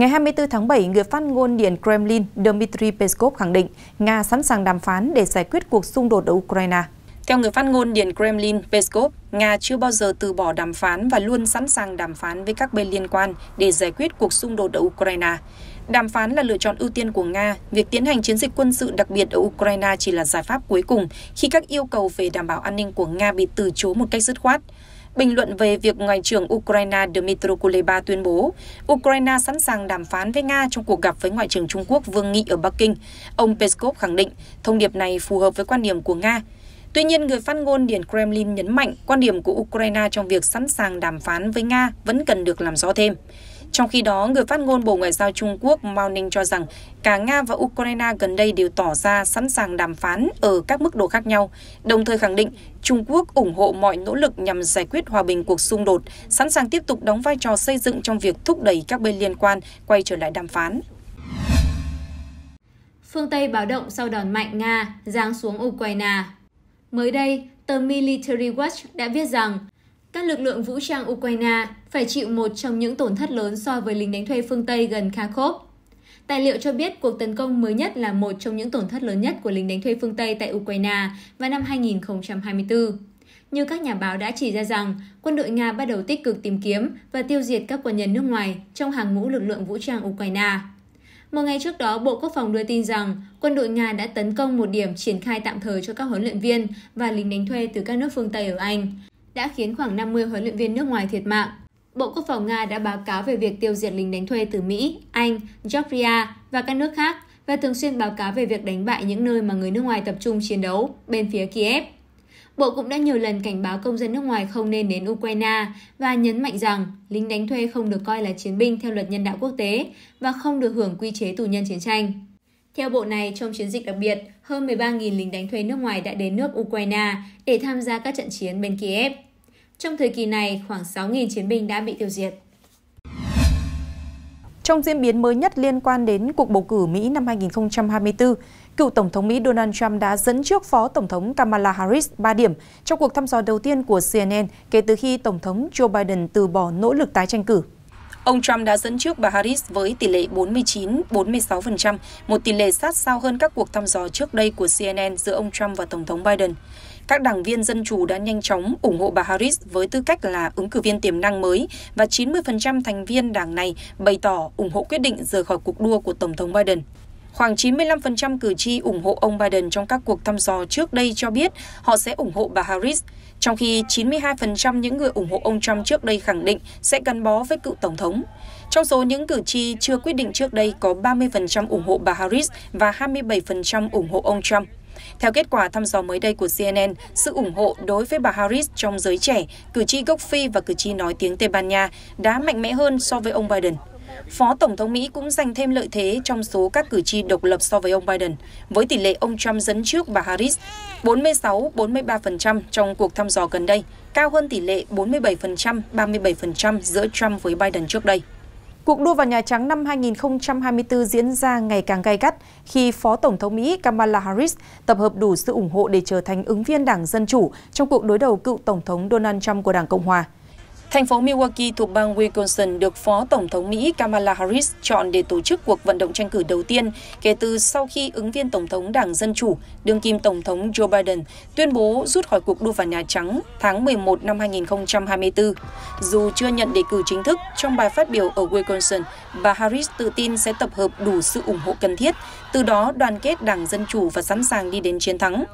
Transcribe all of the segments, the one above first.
Ngày 24 tháng 7, người phát ngôn Điện Kremlin Dmitry Peskov khẳng định Nga sẵn sàng đàm phán để giải quyết cuộc xung đột ở Ukraine. Theo người phát ngôn Điện Kremlin Peskov, Nga chưa bao giờ từ bỏ đàm phán và luôn sẵn sàng đàm phán với các bên liên quan để giải quyết cuộc xung đột ở Ukraine. Đàm phán là lựa chọn ưu tiên của Nga, việc tiến hành chiến dịch quân sự đặc biệt ở Ukraine chỉ là giải pháp cuối cùng khi các yêu cầu về đảm bảo an ninh của Nga bị từ chối một cách dứt khoát. Bình luận về việc Ngoại trưởng Ukraine Dmytro Kuleba tuyên bố Ukraine sẵn sàng đàm phán với Nga trong cuộc gặp với Ngoại trưởng Trung Quốc Vương Nghị ở Bắc Kinh, ông Peskov khẳng định thông điệp này phù hợp với quan điểm của Nga Tuy nhiên, người phát ngôn Điện Kremlin nhấn mạnh quan điểm của Ukraine trong việc sẵn sàng đàm phán với Nga vẫn cần được làm rõ thêm. Trong khi đó, người phát ngôn Bộ Ngoại giao Trung Quốc Mao Ninh cho rằng cả Nga và Ukraine gần đây đều tỏ ra sẵn sàng đàm phán ở các mức độ khác nhau, đồng thời khẳng định Trung Quốc ủng hộ mọi nỗ lực nhằm giải quyết hòa bình cuộc xung đột, sẵn sàng tiếp tục đóng vai trò xây dựng trong việc thúc đẩy các bên liên quan quay trở lại đàm phán. Phương Tây báo động sau đòn mạnh Nga giáng xuống Ukraine. Mới đây, tờ Military Watch đã viết rằng các lực lượng vũ trang Ukraine phải chịu một trong những tổn thất lớn so với lính đánh thuê phương Tây gần Kharkov. Tài liệu cho biết cuộc tấn công mới nhất là một trong những tổn thất lớn nhất của lính đánh thuê phương Tây tại Ukraine vào năm 2024. Như các nhà báo đã chỉ ra rằng, quân đội Nga bắt đầu tích cực tìm kiếm và tiêu diệt các quân nhân nước ngoài trong hàng ngũ lực lượng vũ trang Ukraine. Một ngày trước đó, Bộ Quốc phòng đưa tin rằng quân đội Nga đã tấn công một điểm triển khai tạm thời cho các huấn luyện viên và lính đánh thuê từ các nước phương Tây ở Anh, đã khiến khoảng 50 huấn luyện viên nước ngoài thiệt mạng. Bộ Quốc phòng Nga đã báo cáo về việc tiêu diệt lính đánh thuê từ Mỹ, Anh, Georgia và các nước khác và thường xuyên báo cáo về việc đánh bại những nơi mà người nước ngoài tập trung chiến đấu bên phía Kiev. Bộ cũng đã nhiều lần cảnh báo công dân nước ngoài không nên đến Ukraine và nhấn mạnh rằng lính đánh thuê không được coi là chiến binh theo luật nhân đạo quốc tế và không được hưởng quy chế tù nhân chiến tranh. Theo bộ này, trong chiến dịch đặc biệt, hơn 13.000 lính đánh thuê nước ngoài đã đến nước Ukraine để tham gia các trận chiến bên Kiev. Trong thời kỳ này, khoảng 6.000 chiến binh đã bị tiêu diệt. Trong diễn biến mới nhất liên quan đến cuộc bầu cử Mỹ năm 2024, cựu Tổng thống Mỹ Donald Trump đã dẫn trước Phó Tổng thống Kamala Harris 3 điểm trong cuộc thăm dò đầu tiên của CNN kể từ khi Tổng thống Joe Biden từ bỏ nỗ lực tái tranh cử. Ông Trump đã dẫn trước bà Harris với tỷ lệ 49-46%, một tỷ lệ sát sao hơn các cuộc thăm dò trước đây của CNN giữa ông Trump và Tổng thống Biden. Các đảng viên Dân Chủ đã nhanh chóng ủng hộ bà Harris với tư cách là ứng cử viên tiềm năng mới và 90% thành viên đảng này bày tỏ ủng hộ quyết định rời khỏi cuộc đua của Tổng thống Biden. Khoảng 95% cử tri ủng hộ ông Biden trong các cuộc thăm dò trước đây cho biết họ sẽ ủng hộ bà Harris, trong khi 92% những người ủng hộ ông Trump trước đây khẳng định sẽ gắn bó với cựu tổng thống. Trong số những cử tri chưa quyết định trước đây có 30% ủng hộ bà Harris và 27% ủng hộ ông Trump. Theo kết quả thăm dò mới đây của CNN, sự ủng hộ đối với bà Harris trong giới trẻ, cử tri gốc Phi và cử tri nói tiếng Tây Ban Nha đã mạnh mẽ hơn so với ông Biden. Phó Tổng thống Mỹ cũng giành thêm lợi thế trong số các cử tri độc lập so với ông Biden, với tỷ lệ ông Trump dẫn trước bà Harris 46-43% trong cuộc thăm dò gần đây, cao hơn tỷ lệ 47%-37% giữa Trump với Biden trước đây. Cuộc đua vào Nhà Trắng năm 2024 diễn ra ngày càng gay gắt khi Phó Tổng thống Mỹ Kamala Harris tập hợp đủ sự ủng hộ để trở thành ứng viên Đảng Dân Chủ trong cuộc đối đầu cựu Tổng thống Donald Trump của Đảng Cộng Hòa. Thành phố Milwaukee thuộc bang Wisconsin được Phó Tổng thống Mỹ Kamala Harris chọn để tổ chức cuộc vận động tranh cử đầu tiên kể từ sau khi ứng viên Tổng thống Đảng Dân Chủ, đương kim Tổng thống Joe Biden tuyên bố rút khỏi cuộc đua vào Nhà Trắng tháng 11 năm 2024. Dù chưa nhận đề cử chính thức, trong bài phát biểu ở Wisconsin, bà Harris tự tin sẽ tập hợp đủ sự ủng hộ cần thiết, từ đó đoàn kết Đảng Dân Chủ và sẵn sàng đi đến chiến thắng.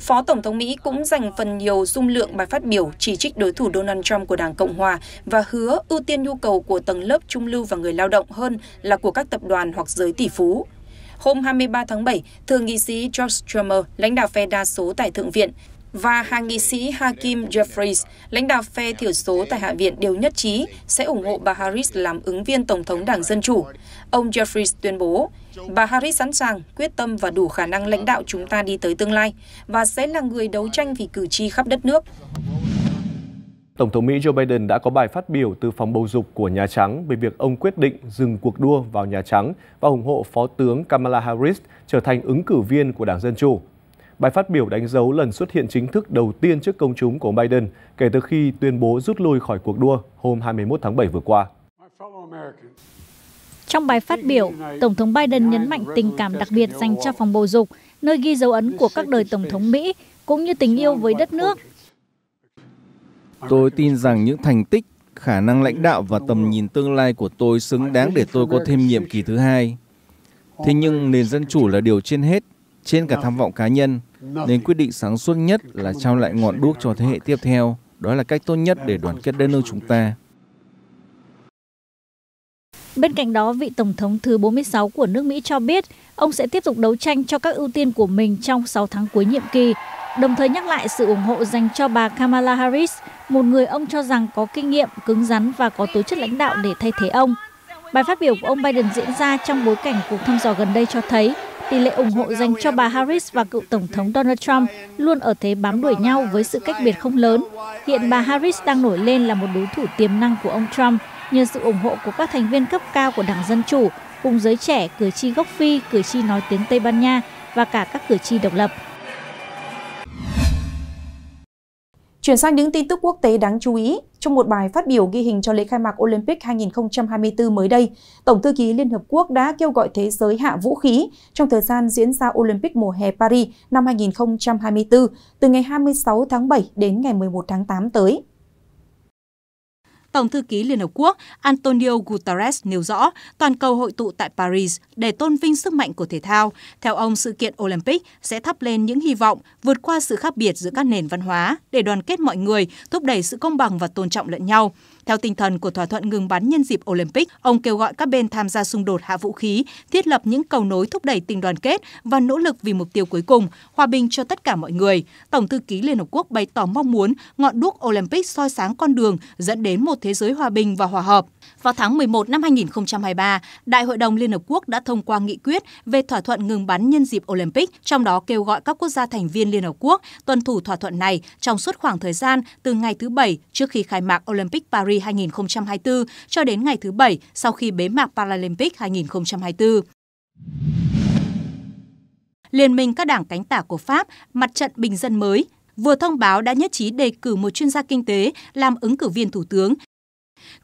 Phó Tổng thống Mỹ cũng dành phần nhiều dung lượng bài phát biểu chỉ trích đối thủ Donald Trump của Đảng Cộng Hòa hòa và hứa ưu tiên nhu cầu của tầng lớp trung lưu và người lao động hơn là của các tập đoàn hoặc giới tỷ phú. Hôm 23 tháng 7, thượng nghị sĩ George Schumer, lãnh đạo phe đa số tại Thượng viện, và hạ nghị sĩ Hakim Jeffries, lãnh đạo phe thiểu số tại Hạ viện đều nhất trí sẽ ủng hộ bà Harris làm ứng viên Tổng thống Đảng Dân Chủ. Ông Jeffries tuyên bố, bà Harris sẵn sàng, quyết tâm và đủ khả năng lãnh đạo chúng ta đi tới tương lai và sẽ là người đấu tranh vì cử tri khắp đất nước. Tổng thống Mỹ Joe Biden đã có bài phát biểu từ phòng bầu dục của Nhà Trắng về việc ông quyết định dừng cuộc đua vào Nhà Trắng và ủng hộ Phó tướng Kamala Harris trở thành ứng cử viên của Đảng Dân Chủ. Bài phát biểu đánh dấu lần xuất hiện chính thức đầu tiên trước công chúng của Biden kể từ khi tuyên bố rút lui khỏi cuộc đua hôm 21 tháng 7 vừa qua. Trong bài phát biểu, Tổng thống Biden nhấn mạnh tình cảm đặc biệt dành cho phòng bầu dục, nơi ghi dấu ấn của các đời Tổng thống Mỹ, cũng như tình yêu với đất nước Tôi tin rằng những thành tích, khả năng lãnh đạo và tầm nhìn tương lai của tôi xứng đáng để tôi có thêm nhiệm kỳ thứ hai. Thế nhưng nền dân chủ là điều trên hết, trên cả tham vọng cá nhân, nên quyết định sáng suốt nhất là trao lại ngọn đuốc cho thế hệ tiếp theo. Đó là cách tốt nhất để đoàn kết đất nước chúng ta. Bên cạnh đó, vị Tổng thống thứ 46 của nước Mỹ cho biết ông sẽ tiếp tục đấu tranh cho các ưu tiên của mình trong 6 tháng cuối nhiệm kỳ đồng thời nhắc lại sự ủng hộ dành cho bà Kamala Harris, một người ông cho rằng có kinh nghiệm, cứng rắn và có tố chất lãnh đạo để thay thế ông. Bài phát biểu của ông Biden diễn ra trong bối cảnh cuộc thăm dò gần đây cho thấy tỷ lệ ủng hộ dành cho bà Harris và cựu Tổng thống Donald Trump luôn ở thế bám đuổi nhau với sự cách biệt không lớn. Hiện bà Harris đang nổi lên là một đối thủ tiềm năng của ông Trump nhờ sự ủng hộ của các thành viên cấp cao của Đảng Dân Chủ, cùng giới trẻ, cử tri gốc Phi, cử tri nói tiếng Tây Ban Nha và cả các cử tri độc lập. Chuyển sang những tin tức quốc tế đáng chú ý, trong một bài phát biểu ghi hình cho lễ khai mạc Olympic 2024 mới đây, Tổng thư ký Liên Hợp Quốc đã kêu gọi thế giới hạ vũ khí trong thời gian diễn ra Olympic mùa hè Paris năm 2024 từ ngày 26 tháng 7 đến ngày 11 tháng 8 tới. Tổng thư ký Liên Hợp Quốc Antonio Guterres nêu rõ toàn cầu hội tụ tại Paris để tôn vinh sức mạnh của thể thao. Theo ông, sự kiện Olympic sẽ thắp lên những hy vọng vượt qua sự khác biệt giữa các nền văn hóa để đoàn kết mọi người, thúc đẩy sự công bằng và tôn trọng lẫn nhau. Theo tinh thần của thỏa thuận ngừng bắn nhân dịp Olympic, ông kêu gọi các bên tham gia xung đột hạ vũ khí, thiết lập những cầu nối thúc đẩy tình đoàn kết và nỗ lực vì mục tiêu cuối cùng, hòa bình cho tất cả mọi người. Tổng thư ký Liên Hợp Quốc bày tỏ mong muốn ngọn đuốc Olympic soi sáng con đường dẫn đến một thế giới hòa bình và hòa hợp. Vào tháng 11 năm 2023, Đại hội đồng Liên Hợp Quốc đã thông qua nghị quyết về thỏa thuận ngừng bắn nhân dịp Olympic, trong đó kêu gọi các quốc gia thành viên Liên Hợp Quốc tuân thủ thỏa thuận này trong suốt khoảng thời gian từ ngày thứ Bảy trước khi khai mạc Olympic Paris 2024 cho đến ngày thứ Bảy sau khi bế mạc Paralympic 2024. Liên minh các đảng cánh tả của Pháp, Mặt trận Bình dân mới vừa thông báo đã nhất trí đề cử một chuyên gia kinh tế làm ứng cử viên thủ tướng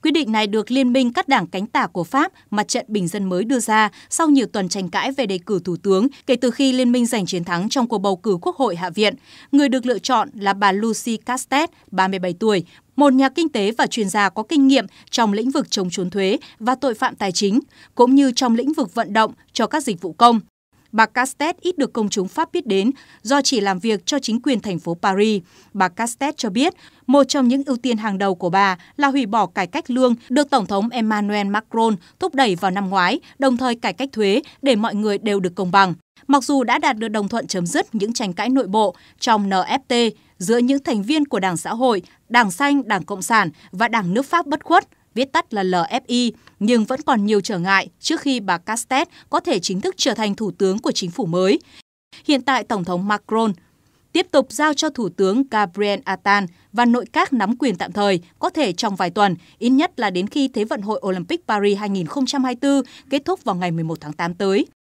Quyết định này được Liên minh các đảng cánh tả của Pháp, Mặt trận Bình dân mới đưa ra sau nhiều tuần tranh cãi về đề cử thủ tướng kể từ khi Liên minh giành chiến thắng trong cuộc bầu cử Quốc hội Hạ viện. Người được lựa chọn là bà Lucy Castet, 37 tuổi, một nhà kinh tế và chuyên gia có kinh nghiệm trong lĩnh vực chống trốn thuế và tội phạm tài chính, cũng như trong lĩnh vực vận động cho các dịch vụ công. Bà Castet ít được công chúng Pháp biết đến do chỉ làm việc cho chính quyền thành phố Paris. Bà Castet cho biết, một trong những ưu tiên hàng đầu của bà là hủy bỏ cải cách lương được Tổng thống Emmanuel Macron thúc đẩy vào năm ngoái, đồng thời cải cách thuế để mọi người đều được công bằng. Mặc dù đã đạt được đồng thuận chấm dứt những tranh cãi nội bộ trong NFT giữa những thành viên của Đảng Xã hội, Đảng Xanh, Đảng Cộng sản và Đảng nước Pháp bất khuất, viết tắt là LFI, nhưng vẫn còn nhiều trở ngại trước khi bà Castet có thể chính thức trở thành thủ tướng của chính phủ mới. Hiện tại, Tổng thống Macron tiếp tục giao cho Thủ tướng Gabriel Attal và nội các nắm quyền tạm thời, có thể trong vài tuần, ít nhất là đến khi Thế vận hội Olympic Paris 2024 kết thúc vào ngày 11 tháng 8 tới.